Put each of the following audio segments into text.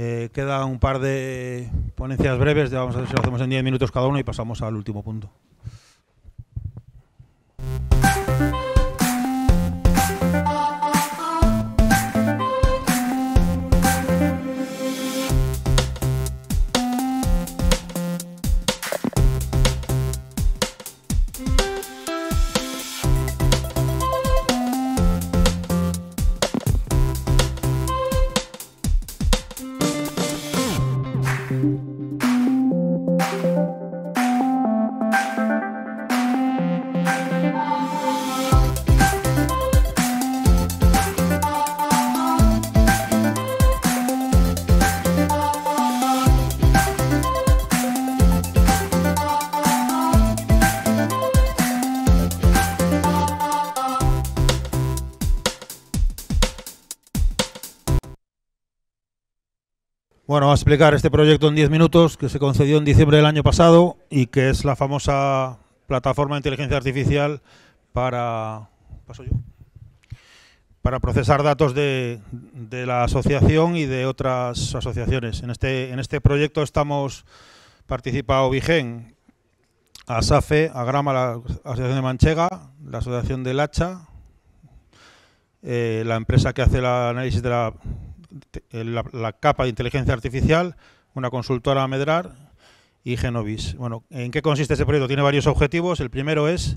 Eh, queda un par de ponencias breves, ya vamos a ver si lo hacemos en 10 minutos cada uno y pasamos al último punto. Bueno, voy a explicar este proyecto en 10 minutos que se concedió en diciembre del año pasado y que es la famosa plataforma de inteligencia artificial para, procesar datos de, la asociación y de otras asociaciones. En este, en este proyecto estamos participado Vigen, ASAFE, AGRAMA, la Asociación de Manchega, la Asociación de Lacha, eh, la empresa que hace el análisis de la eh, la, capa de inteligencia artificial, una consultora Medrar y Genovis. Bueno, ¿en qué consiste ese proyecto? Tiene varios objetivos. El primero es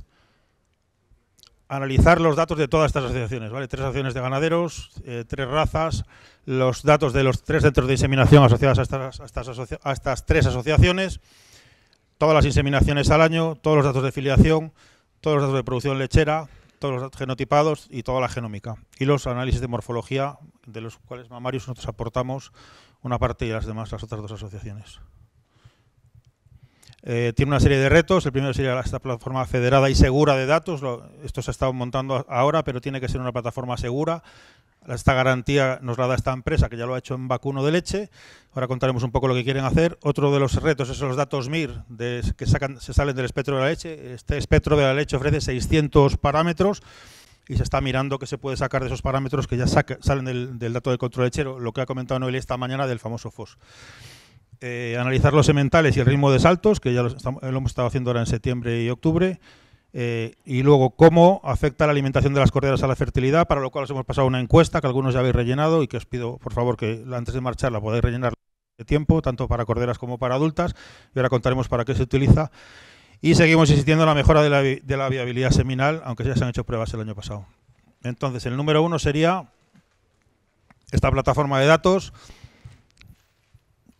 analizar los datos de todas estas asociaciones, ¿vale? Tres asociaciones de ganaderos, eh, tres razas, los datos de los tres centros de inseminación asociados a estas, a estas tres asociaciones, todas las inseminaciones al año, todos los datos de filiación, todos los datos de producción lechera, todos los genotipados y toda la genómica. Y los análisis de morfología de los cuales Mamarius nosotros aportamos una parte y las demás, las otras dos asociaciones. Eh, tiene una serie de retos. El primero sería esta plataforma federada y segura de datos. esto se ha estado montando ahora, pero tiene que ser una plataforma segura. Esta garantía nos la da esta empresa que ya lo ha hecho en vacuno de leche. Ahora contaremos un poco lo que quieren hacer. Otro de los retos es los datos MIR que sacan, se salen del espectro de la leche. Este espectro de la leche ofrece 600 parámetros y se está mirando qué se puede sacar de esos parámetros que ya salen del, dato de control lechero, lo que ha comentado Noel esta mañana del famoso FOS. Eh, analizar los sementales y el ritmo de saltos, que ya lo, hemos estado haciendo ahora en septiembre y octubre. Eh, y luego, cómo afecta la alimentación de las corderas a la fertilidad, para lo cual os hemos pasado una encuesta que algunos ya habéis rellenado y que os pido, por favor, que antes de marchar la podáis rellenar de tiempo, tanto para corderas como para adultas. Y ahora contaremos para qué se utiliza. Y seguimos insistiendo en la mejora de la, viabilidad seminal, aunque ya se han hecho pruebas el año pasado. Entonces, el número uno sería esta plataforma de datos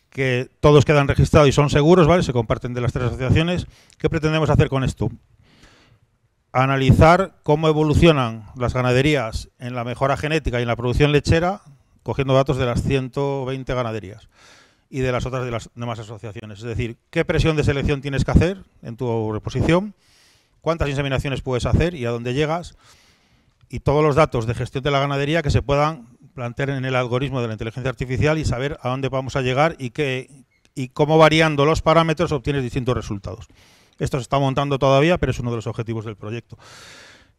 que todos quedan registrados y son seguros, ¿vale? Se comparten de las tres asociaciones. ¿Qué pretendemos hacer con esto? Analizar cómo evolucionan las ganaderías en la mejora genética y en la producción lechera, cogiendo datos de las 120 ganaderías y de las otras de las demás asociaciones. Es decir, qué presión de selección tienes que hacer en tu reposición, cuántas inseminaciones puedes hacer y a dónde llegas, y todos los datos de gestión de la ganadería que se puedan plantear en el algoritmo de la inteligencia artificial y saber a dónde vamos a llegar y, qué, y cómo variando los parámetros obtienes distintos resultados. Esto se está montando todavía, pero es uno de los objetivos del proyecto.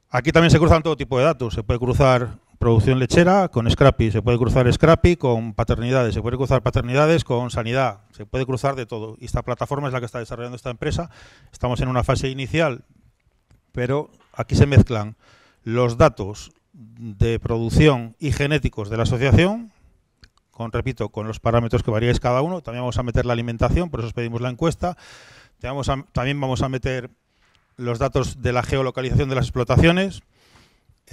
Aquí también se cruzan todo tipo de datos. Se puede cruzar producción lechera con Scrappy, se puede cruzar Scrappy con paternidades, se puede cruzar paternidades con sanidad, se puede cruzar de todo. Y esta plataforma es la que está desarrollando esta empresa. Estamos en una fase inicial, pero aquí se mezclan los datos de producción y genéticos de la asociación, con, repito, con los parámetros que variáis cada uno. También vamos a meter la alimentación, por eso os pedimos la encuesta. También vamos a meter los datos de la geolocalización de las explotaciones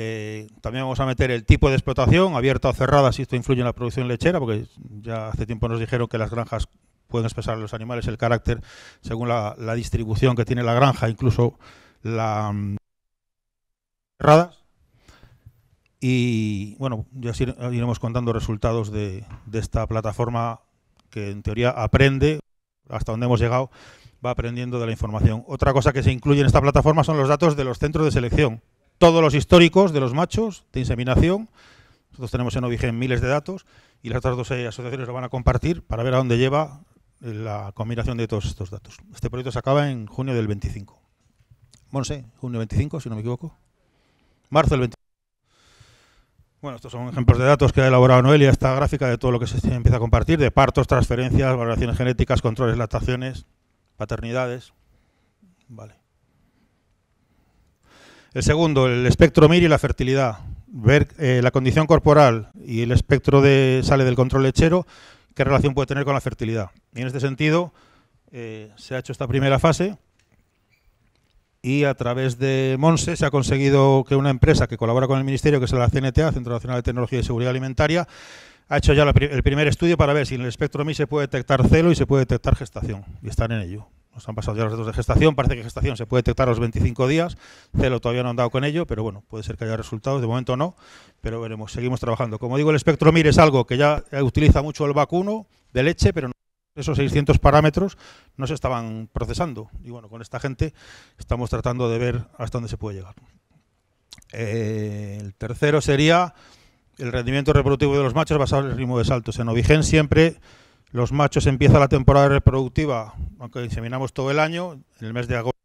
eh, también vamos a meter el tipo de explotación, abierta o cerrada, si esto influye en la producción lechera, porque ya hace tiempo nos dijeron que las granjas pueden expresar a los animales el carácter según la, distribución que tiene la granja, incluso la mm, cerradas. Y bueno, ya iremos contando resultados de, de esta plataforma que en teoría aprende, hasta donde hemos llegado, va aprendiendo de la información. Otra cosa que se incluye en esta plataforma son los datos de los centros de selección, todos los históricos de los machos de inseminación. Nosotros tenemos en Ovigen miles de datos y las otras dos eh, asociaciones lo van a compartir para ver a dónde lleva la combinación de todos estos datos. Este proyecto se acaba en junio del 25. Bueno, sé junio 25, si no me equivoco. Marzo del 25. Bueno, estos son ejemplos de datos que ha elaborado Noelia, esta gráfica de todo lo que se empieza a compartir, de partos, transferencias, valoraciones genéticas, controles, lactaciones, paternidades. Vale. El segundo, el espectro MIR y la fertilidad. Ver eh, la condición corporal y el espectro de sale del control lechero, qué relación puede tener con la fertilidad. Y en este sentido, eh, se ha hecho esta primera fase y a través de Monse se ha conseguido que una empresa que colabora con el Ministerio, que es la CNTA, Centro Nacional de Tecnología y Seguridad Alimentaria, ha hecho ya el primer estudio para ver si en el espectro MIR se puede detectar celo y se puede detectar gestación, y están en ello nos han pasado ya los datos de gestación, parece que gestación se puede detectar a los 25 días, Celo todavía no han dado con ello, pero bueno, puede ser que haya resultados, de momento no, pero veremos, seguimos trabajando. Como digo, el espectro MIR es algo que ya utiliza mucho el vacuno de leche, pero esos 600 parámetros no se estaban procesando. Y bueno, con esta gente estamos tratando de ver hasta dónde se puede llegar. Eh, el tercero sería el rendimiento reproductivo de los machos basado en el ritmo de saltos. En Ovigen siempre los machos empieza la temporada reproductiva, aunque inseminamos todo el año, en el mes de agosto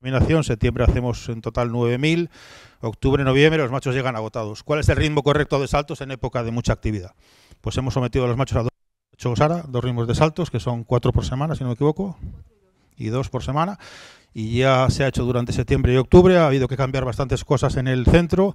inseminación, septiembre hacemos en total 9.000, octubre, noviembre los machos llegan agotados. ¿Cuál es el ritmo correcto de saltos en época de mucha actividad? Pues hemos sometido a los machos a dos, dos ritmos de saltos, que son cuatro por semana, si no me equivoco, y dos por semana, y ya se ha hecho durante septiembre y octubre, ha habido que cambiar bastantes cosas en el centro.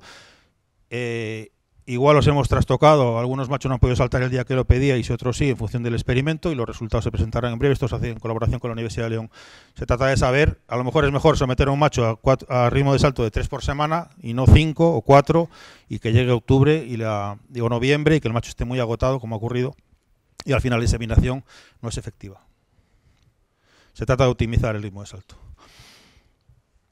Eh, Igual os hemos trastocado, algunos machos no han podido saltar el día que lo pedía y si otros sí, en función del experimento, y los resultados se presentarán en breve. Esto se hace en colaboración con la Universidad de León. Se trata de saber, a lo mejor es mejor someter a un macho a, ritmo de salto de tres por semana y no cinco o cuatro, y que llegue octubre y la, digo noviembre y que el macho esté muy agotado, como ha ocurrido, y al final la inseminación no es efectiva. Se trata de optimizar el ritmo de salto.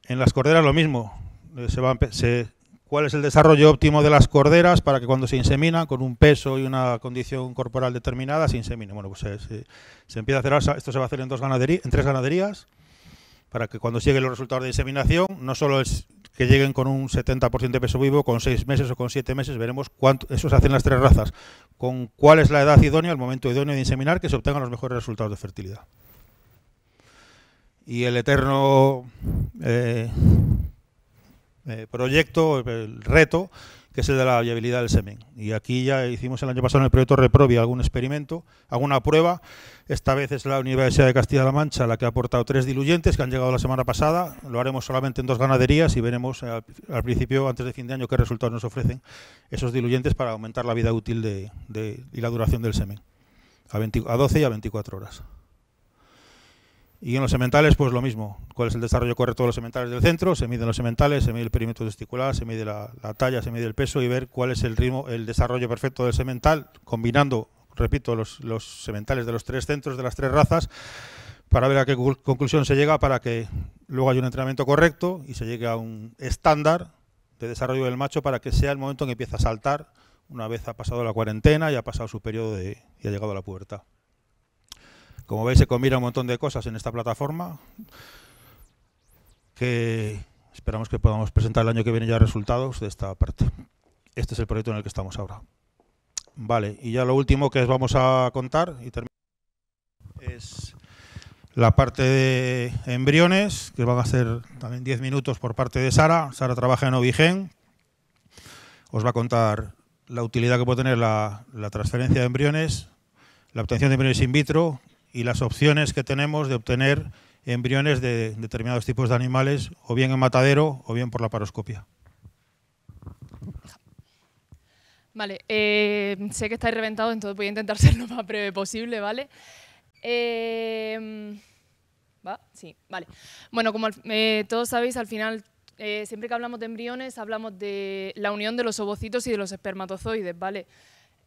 En las corderas lo mismo, eh, se, va, se cuál es el desarrollo óptimo de las corderas para que cuando se inseminan, con un peso y una condición corporal determinada, se inseminen. Bueno, pues eh, se, empieza a hacer, esto se va a hacer en, dos en tres ganaderías, para que cuando lleguen los resultados de inseminación, no solo es que lleguen con un 70% de peso vivo, con seis meses o con siete meses, veremos cuánto, eso se hace las tres razas, con cuál es la edad idónea, el momento idóneo de inseminar, que se obtengan los mejores resultados de fertilidad. Y el eterno eh, eh, proyecto, el reto, que es el de la viabilidad del semen. Y aquí ya hicimos el año pasado en el proyecto Reprovia algún experimento, alguna prueba. Esta vez es la Universidad de Castilla-La Mancha la que ha aportado tres diluyentes que han llegado la semana pasada. Lo haremos solamente en dos ganaderías y veremos al, principio, antes de fin de año, qué resultados nos ofrecen esos diluyentes para aumentar la vida útil de, y la duración del semen a, a 12 y a 24 horas. Y en los sementales, pues lo mismo. ¿Cuál es el desarrollo correcto de los sementales del centro? Se miden los sementales, se mide el perímetro testicular, se mide la, talla, se mide el peso y ver cuál es el ritmo, el desarrollo perfecto del semental, combinando, repito, los, sementales de los tres centros, de las tres razas, para ver a qué conclusión se llega para que luego haya un entrenamiento correcto y se llegue a un estándar de desarrollo del macho para que sea el momento en que empieza a saltar una vez ha pasado la cuarentena y ha pasado su periodo y ha llegado a la pubertad. Como veis se combina un montón de cosas en esta plataforma que esperamos que podamos presentar el año que viene ya resultados de esta parte. Este es el proyecto en el que estamos ahora. Vale, y ya lo último que os vamos a contar y es la parte de embriones, que van a ser también 10 minutos por parte de Sara. Sara trabaja en Ovigen. Os va a contar la utilidad que puede tener la transferencia de embriones, la obtención de embriones in vitro y las opciones que tenemos de obtener embriones de determinados tipos de animales, o bien en matadero o bien por la paroscopia. Vale, eh, sé que estáis reventados, entonces voy a intentar ser lo más breve posible, ¿vale? Eh, ¿Va? Sí, vale. Bueno, como eh, todos sabéis, al final, siempre que hablamos de embriones, hablamos de la unión de los ovocitos y de los espermatozoides, ¿vale? vale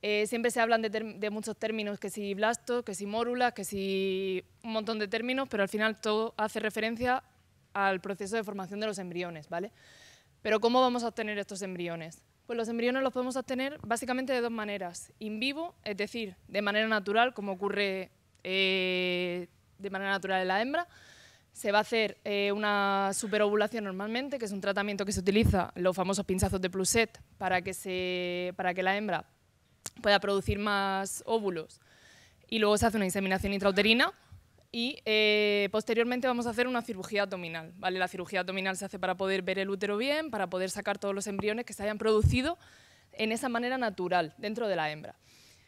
eh, siempre se hablan de, muchos términos, que si blasto, que si mórula, que si un montón de términos, pero al final todo hace referencia al proceso de formación de los embriones, ¿vale? Pero ¿cómo vamos a obtener estos embriones? Pues los embriones los podemos obtener básicamente de dos maneras, in vivo, es decir, de manera natural, como ocurre eh, de manera natural en la hembra, se va a hacer eh, una superovulación normalmente, que es un tratamiento que se utiliza, los famosos pinzazos de Pluset, para que, para que la hembra pueda producir más óvulos. Y luego se hace una inseminación intrauterina y eh, posteriormente vamos a hacer una cirugía abdominal. ¿vale? La cirugía abdominal se hace para poder ver el útero bien, para poder sacar todos los embriones que se hayan producido en esa manera natural dentro de la hembra.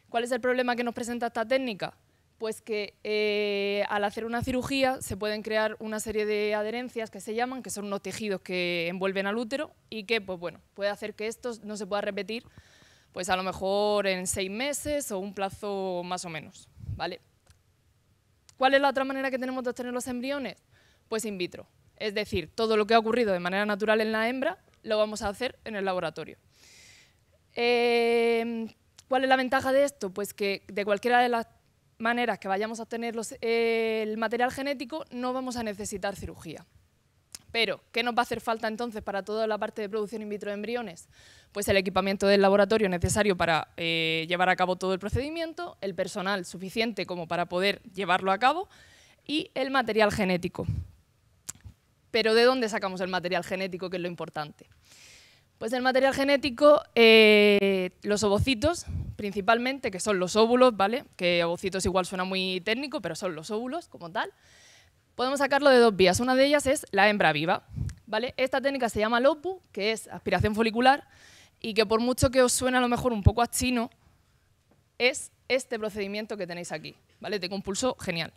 ¿Cuál es el problema que nos presenta esta técnica? Pues que eh, al hacer una cirugía se pueden crear una serie de adherencias que se llaman, que son unos tejidos que envuelven al útero y que pues bueno, puede hacer que esto no se pueda repetir pues a lo mejor en seis meses o un plazo más o menos, ¿vale? ¿Cuál es la otra manera que tenemos de obtener los embriones? Pues in vitro, es decir, todo lo que ha ocurrido de manera natural en la hembra lo vamos a hacer en el laboratorio. Em, ¿Cuál es la ventaja de esto? Pues que de cualquiera de las maneras que vayamos a obtener eh, el material genético no vamos a necesitar cirugía. Pero, ¿qué nos va a hacer falta entonces para toda la parte de producción in vitro de embriones? Pues el equipamiento del laboratorio necesario para eh, llevar a cabo todo el procedimiento, el personal suficiente como para poder llevarlo a cabo y el material genético. Pero ¿de dónde sacamos el material genético, que es lo importante? Pues el material genético, eh, los ovocitos principalmente, que son los óvulos, ¿vale? Que ovocitos igual suena muy técnico, pero son los óvulos como tal podemos sacarlo de dos vías. Una de ellas es la hembra viva. ¿vale? Esta técnica se llama opu, que es aspiración folicular, y que por mucho que os suene a lo mejor un poco a chino, es este procedimiento que tenéis aquí. ¿vale? Tengo un pulso genial.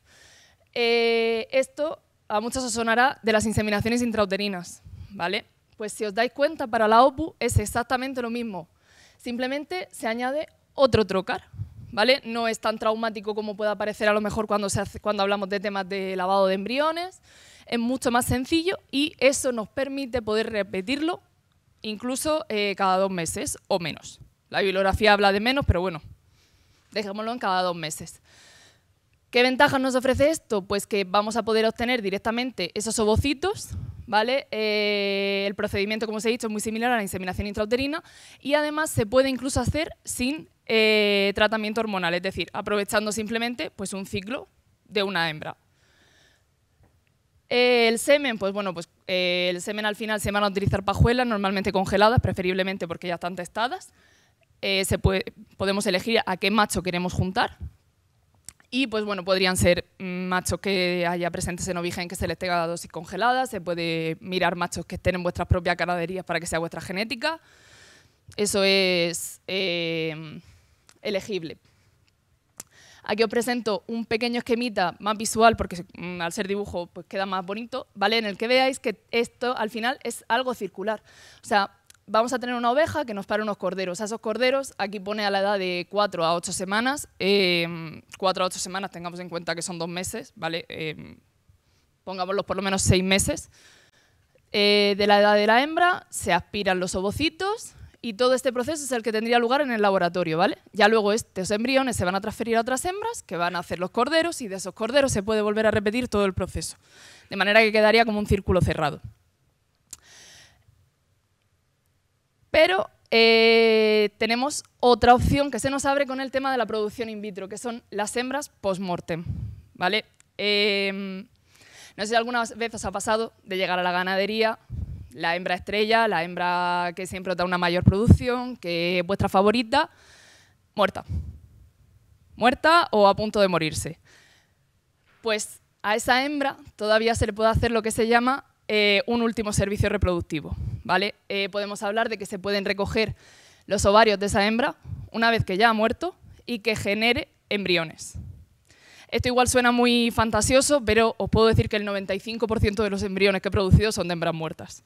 Eh, esto a muchos os sonará de las inseminaciones intrauterinas. ¿vale? Pues si os dais cuenta, para la OPU es exactamente lo mismo. Simplemente se añade otro trocar, ¿vale? No es tan traumático como pueda parecer a lo mejor cuando, se cuando hablamos de temas de lavado de embriones. Es mucho más sencillo y eso nos permite poder repetirlo incluso eh, cada dos meses o menos. La bibliografía habla de menos, pero bueno, dejémoslo en cada dos meses. ¿Qué ventajas nos ofrece esto? Pues que vamos a poder obtener directamente esos ovocitos, ¿vale? Eh, el procedimiento, como os he dicho, es muy similar a la inseminación intrauterina y además se puede incluso hacer sin eh, tratamiento hormonal, es decir, aprovechando simplemente pues, un ciclo de una hembra. el semen, pues bueno, pues eh, el semen al final se van a utilizar pajuelas normalmente congeladas, preferiblemente porque ya están testadas. Eh, se puede, podemos elegir a qué macho queremos juntar. Y pues bueno, podrían ser machos que haya presentes en Ovigen que se les tenga la dosis congelada, se puede mirar machos que estén en vuestras propias ganaderías para que sea vuestra genética. Eso es elegible. Aquí os presento un pequeño esquemita más visual, porque mm, al ser dibujo pues queda más bonito, ¿vale? En el que veáis que esto al final es algo circular. O sea, vamos a tener una oveja que nos para unos corderos. A esos corderos, aquí pone a la edad de 4 a 8 semanas. Eh, em, 4 a 8 semanas, tengamos en cuenta que son dos meses, ¿vale? Em, pongámoslos por lo menos 6 meses. Eh, de la edad de la hembra se aspiran los ovocitos y todo este proceso es el que tendría lugar en el laboratorio, ¿vale? Ya luego estos embriones se van a transferir a otras hembras que van a hacer los corderos y de esos corderos se puede volver a repetir todo el proceso, de manera que quedaría como un círculo cerrado. Pero eh, tenemos otra opción que se nos abre con el tema de la producción in vitro, que son las hembras post-mortem, ¿vale? Em, no sé si alguna vez os ha pasado de llegar a la ganadería, la hembra estrella, la hembra que siempre da una mayor producción, que es vuestra favorita, muerta. Muerta o a punto de morirse. Pues a esa hembra todavía se le puede hacer lo que se llama eh, un último servicio reproductivo. ¿vale? Eh, podemos hablar de que se pueden recoger los ovarios de esa hembra una vez que ya ha muerto y que genere embriones. Esto igual suena muy fantasioso, pero os puedo decir que el 95% de los embriones que he producido son de hembras muertas.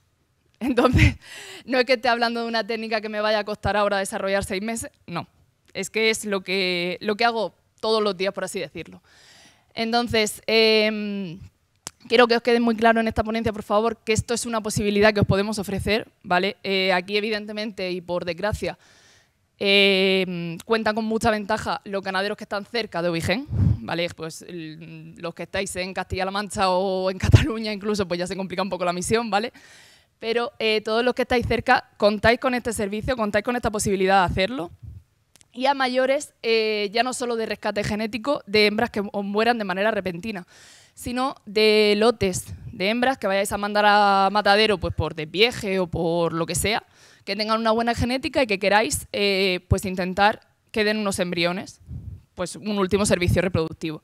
Entonces, no es que esté hablando de una técnica que me vaya a costar ahora desarrollar seis meses, no. Es que es lo que, lo que hago todos los días, por así decirlo. Entonces, em, quiero que os quede muy claro en esta ponencia, por favor, que esto es una posibilidad que os podemos ofrecer, ¿vale? Eh, aquí, evidentemente, y por desgracia, em, cuentan con mucha ventaja los ganaderos que están cerca de Ovigen, ¿vale? Pues los que estáis en Castilla-La Mancha o en Cataluña incluso, pues ya se complica un poco la misión, ¿vale? vale pero eh, todos los que estáis cerca, contáis con este servicio, contáis con esta posibilidad de hacerlo. Y a mayores, eh, ya no solo de rescate genético de hembras que mueran de manera repentina, sino de lotes de hembras que vayáis a mandar a matadero pues por desvieje o por lo que sea, que tengan una buena genética y que queráis eh, pues intentar que den unos embriones, pues un último servicio reproductivo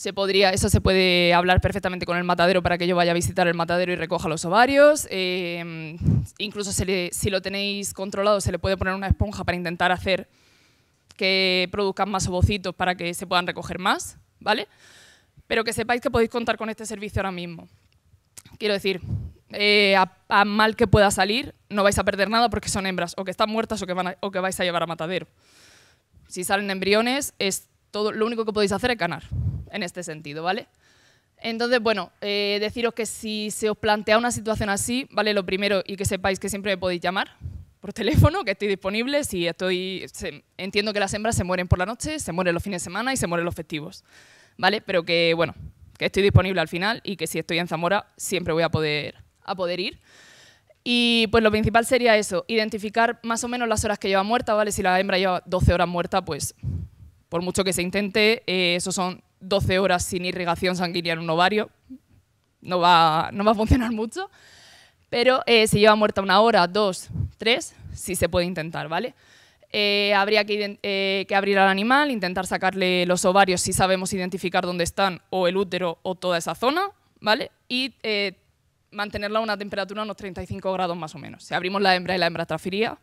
se podría, eso se puede hablar perfectamente con el matadero para que yo vaya a visitar el matadero y recoja los ovarios. Em, incluso si lo tenéis controlado, se le puede poner una esponja para intentar hacer que produzcan más ovocitos para que se puedan recoger más, ¿vale? Pero que sepáis que podéis contar con este servicio ahora mismo. Quiero decir, eh, a, mal que pueda salir, no vais a perder nada porque son hembras, o que están muertas o que, van o que vais a llevar a matadero. Si salen embriones, es todo, lo único que podéis hacer es ganar en este sentido, ¿vale? Entonces, bueno, eh, deciros que si se os plantea una situación así, ¿vale? Lo primero, y que sepáis que siempre me podéis llamar por teléfono, que estoy disponible, si estoy... entiendo que las hembras se mueren por la noche, se mueren los fines de semana y se mueren los festivos, ¿vale? Pero que, bueno, que estoy disponible al final y que si estoy en Zamora siempre voy a poder, a poder ir. Y pues lo principal sería eso, identificar más o menos las horas que lleva muerta, ¿vale? Si la hembra lleva 12 horas muerta, pues por mucho que se intente, eh, esos son 12 horas sin irrigación sanguínea en un ovario, no va, no va a funcionar mucho. Pero eh, si lleva muerta una hora, dos, tres, sí se puede intentar, ¿vale? Eh, habría que, eh, que, abrir al animal, intentar sacarle los ovarios si sabemos identificar dónde están, o el útero, o toda esa zona, ¿vale? Y mantenerla a una temperatura de unos 35 grados más o menos. Si abrimos la hembra y la hembra transfería,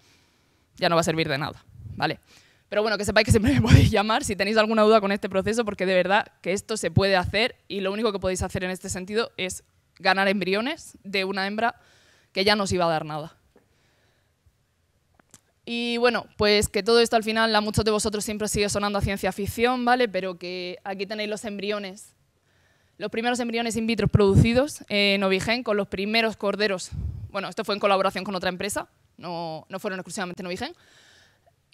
ya no va a servir de nada, ¿vale? vale pero bueno, que sepáis que siempre me podéis llamar si tenéis alguna duda con este proceso, porque de verdad que esto se puede hacer y lo único que podéis hacer en este sentido es ganar embriones de una hembra que ya no os iba a dar nada. Y bueno, pues que todo esto al final a muchos de vosotros siempre sigue sonando a ciencia ficción, ¿vale? Pero que aquí tenéis los embriones, los primeros embriones in vitro producidos en Ovigen con los primeros corderos. Bueno, esto fue en colaboración con otra empresa, no, no fueron exclusivamente en Ovigen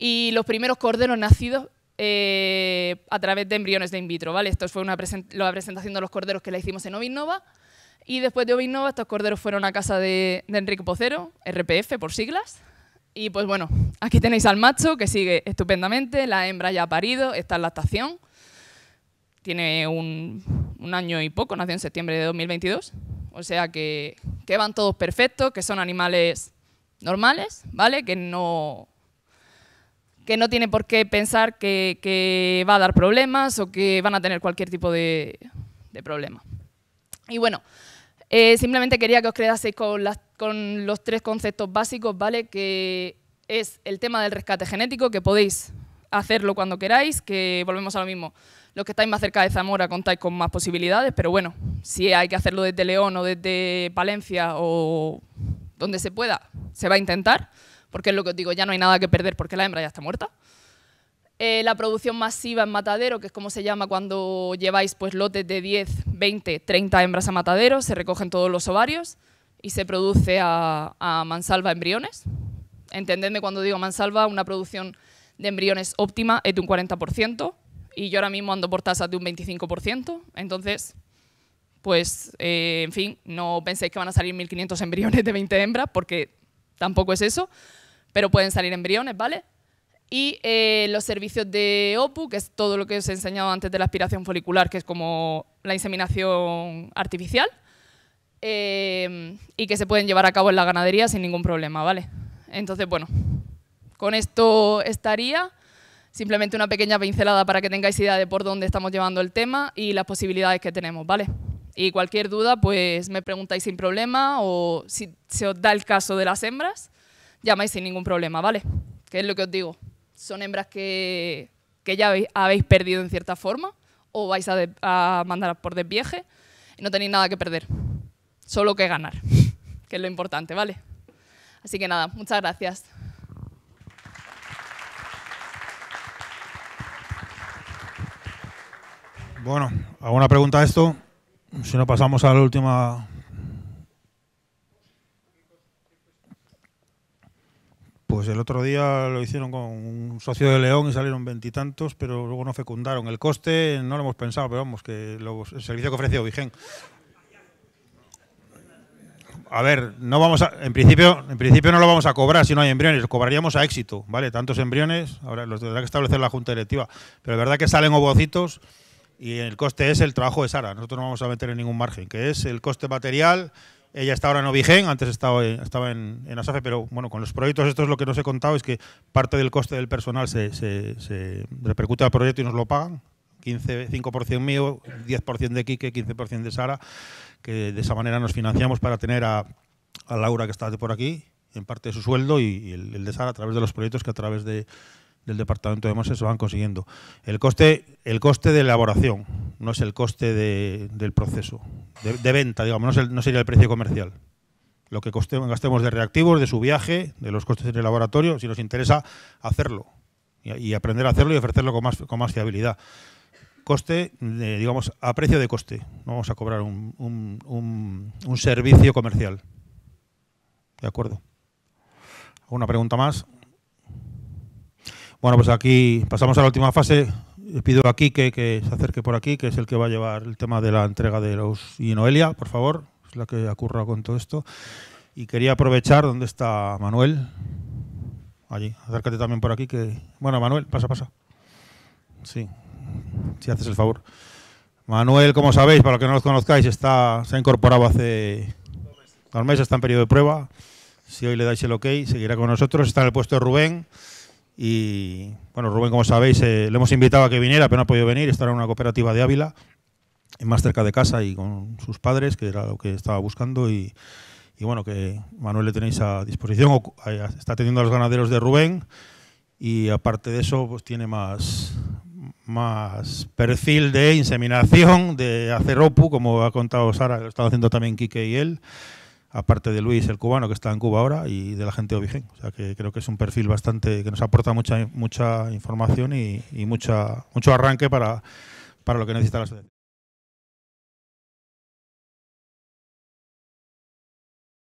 y los primeros corderos nacidos eh, a través de embriones de in vitro, ¿vale? Esto fue una la presentación de los corderos que la hicimos en Novinova Y después de Novinova estos corderos fueron a casa de, Enrique Pocero, RPF por siglas. Y pues bueno, aquí tenéis al macho que sigue estupendamente, la hembra ya ha parido, está en la tiene un, año y poco, nació en septiembre de 2022, o sea que, que van todos perfectos, que son animales normales, ¿vale? Que no, que no tiene por qué pensar que, va a dar problemas o que van a tener cualquier tipo de, problema. Y bueno, eh, simplemente quería que os quedaseis con, los tres conceptos básicos, ¿vale? Que es el tema del rescate genético, que podéis hacerlo cuando queráis, que volvemos a lo mismo. Los que estáis más cerca de Zamora contáis con más posibilidades, pero bueno, si hay que hacerlo desde León o desde Valencia o donde se pueda, se va a intentar porque es lo que os digo, ya no hay nada que perder porque la hembra ya está muerta. Eh, la producción masiva en matadero, que es como se llama cuando lleváis pues, lotes de 10, 20, 30 hembras a matadero, se recogen todos los ovarios y se produce a, mansalva embriones. Entendedme cuando digo mansalva, una producción de embriones óptima es de un 40% y yo ahora mismo ando por tasas de un 25%, entonces pues, eh, en fin, no penséis que van a salir 1.500 embriones de 20 hembras, porque tampoco es eso pero pueden salir embriones, ¿vale? Y eh, los servicios de OPU, que es todo lo que os he enseñado antes de la aspiración folicular, que es como la inseminación artificial, em, y que se pueden llevar a cabo en la ganadería sin ningún problema, ¿vale? Entonces, bueno, con esto estaría simplemente una pequeña pincelada para que tengáis idea de por dónde estamos llevando el tema y las posibilidades que tenemos, ¿vale? Y cualquier duda, pues me preguntáis sin problema o si se os da el caso de las hembras, llamáis sin ningún problema, ¿vale? Que es lo que os digo. Son hembras que, ya habéis, perdido en cierta forma o vais a, a mandar por desvieje. Y no tenéis nada que perder, solo que ganar, que es lo importante, ¿vale? Así que nada, muchas gracias. Bueno, ¿alguna pregunta a esto? Si no pasamos a la última Pues el otro día lo hicieron con un socio de León y salieron veintitantos, pero luego no fecundaron. El coste no lo hemos pensado, pero vamos, que el servicio que ofrece Vigen. A ver, no vamos en principio, en principio no lo vamos a cobrar si no hay embriones, lo cobraríamos a éxito, ¿vale? Tantos embriones, ahora los tendrá que establecer la Junta Directiva, pero la verdad que salen ovocitos y el coste es el trabajo de Sara, nosotros no vamos a meter en ningún margen, que es el coste material ella está ahora en Ovigen, antes estaba, en, Asafe, pero bueno, con los proyectos esto es lo que nos he contado, es que parte del coste del personal se, repercute al proyecto y nos lo pagan. 15, 5% mío, 10% de Quique, 15% de Sara, que de esa manera nos financiamos para tener a, Laura, que está por aquí, en parte de su sueldo, y, el, el, de Sara a través de los proyectos que a través de del departamento de Moses se van consiguiendo. El coste, el coste de elaboración, no es el coste de, del proceso, de, venta, digamos, no, sería el precio comercial. Lo que gastemos de reactivos, de su viaje, de los costes en el laboratorio, si nos interesa hacerlo y, aprender a hacerlo y ofrecerlo con más, con más fiabilidad. Coste, eh, digamos, a precio de coste. No vamos a cobrar un, un, un, un servicio comercial. ¿De acuerdo? ¿Alguna pregunta más? Bueno, pues aquí pasamos a la última fase. Pido a Quique que se acerque por aquí, que es el que va a llevar el tema de la entrega de los y Noelia, por favor, es la que ha con todo esto. Y quería aprovechar, ¿dónde está Manuel? Allí, acércate también por aquí. que Bueno, Manuel, pasa, pasa. Sí, si haces el favor. Manuel, como sabéis, para los que no los conozcáis, está, se ha incorporado hace dos meses, está en periodo de prueba. Si hoy le dais el ok, seguirá con nosotros. Está en el puesto de Rubén. Y bueno, Rubén, como sabéis, eh, le hemos invitado a que viniera, pero no ha podido venir, estará en una cooperativa de Ávila, más cerca de casa y con sus padres, que era lo que estaba buscando. Y, y bueno, que Manuel le tenéis a disposición, está atendiendo a los ganaderos de Rubén y aparte de eso, pues tiene más, más perfil de inseminación, de hacer OPU, como ha contado Sara, lo estaba haciendo también Quique y él aparte de Luis, el cubano que está en Cuba ahora, y de la gente de Ovigen. O sea que creo que es un perfil bastante que nos aporta mucha mucha información y, mucha mucho arranque para, para lo que necesita la sociedad.